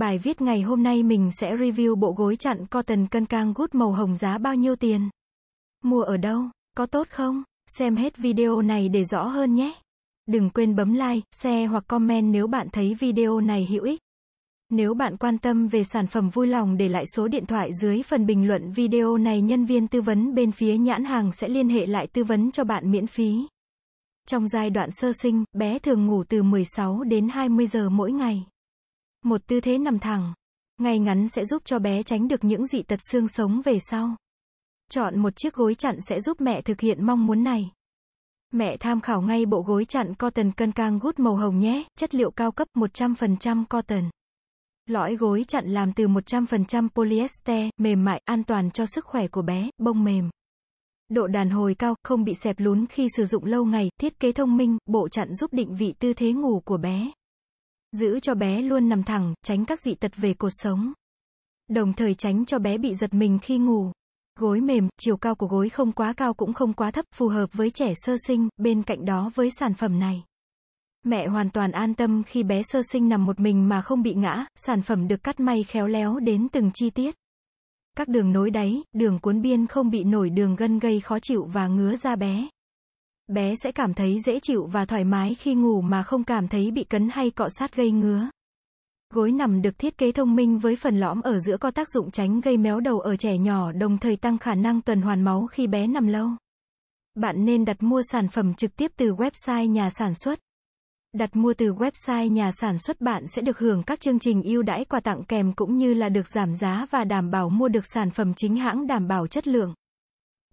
Bài viết ngày hôm nay mình sẽ review bộ gối chặn cotton cân cang gút màu hồng giá bao nhiêu tiền. Mua ở đâu? Có tốt không? Xem hết video này để rõ hơn nhé. Đừng quên bấm like, share hoặc comment nếu bạn thấy video này hữu ích. Nếu bạn quan tâm về sản phẩm vui lòng để lại số điện thoại dưới phần bình luận video này nhân viên tư vấn bên phía nhãn hàng sẽ liên hệ lại tư vấn cho bạn miễn phí. Trong giai đoạn sơ sinh, bé thường ngủ từ 16 đến 20 giờ mỗi ngày. Một tư thế nằm thẳng, ngay ngắn sẽ giúp cho bé tránh được những dị tật xương sống về sau. Chọn một chiếc gối chặn sẽ giúp mẹ thực hiện mong muốn này. Mẹ tham khảo ngay bộ gối chặn cotton cân cang gút màu hồng nhé, chất liệu cao cấp 100% cotton. Lõi gối chặn làm từ 100% polyester, mềm mại, an toàn cho sức khỏe của bé, bông mềm. Độ đàn hồi cao, không bị xẹp lún khi sử dụng lâu ngày, thiết kế thông minh, bộ chặn giúp định vị tư thế ngủ của bé. Giữ cho bé luôn nằm thẳng, tránh các dị tật về cột sống. Đồng thời tránh cho bé bị giật mình khi ngủ. Gối mềm, chiều cao của gối không quá cao cũng không quá thấp, phù hợp với trẻ sơ sinh, bên cạnh đó với sản phẩm này. Mẹ hoàn toàn an tâm khi bé sơ sinh nằm một mình mà không bị ngã, sản phẩm được cắt may khéo léo đến từng chi tiết. Các đường nối đáy, đường cuốn biên không bị nổi đường gân gây khó chịu và ngứa da bé. Bé sẽ cảm thấy dễ chịu và thoải mái khi ngủ mà không cảm thấy bị cấn hay cọ sát gây ngứa. Gối nằm được thiết kế thông minh với phần lõm ở giữa có tác dụng tránh gây méo đầu ở trẻ nhỏ đồng thời tăng khả năng tuần hoàn máu khi bé nằm lâu. Bạn nên đặt mua sản phẩm trực tiếp từ website nhà sản xuất. Đặt mua từ website nhà sản xuất bạn sẽ được hưởng các chương trình ưu đãi quà tặng kèm cũng như là được giảm giá và đảm bảo mua được sản phẩm chính hãng đảm bảo chất lượng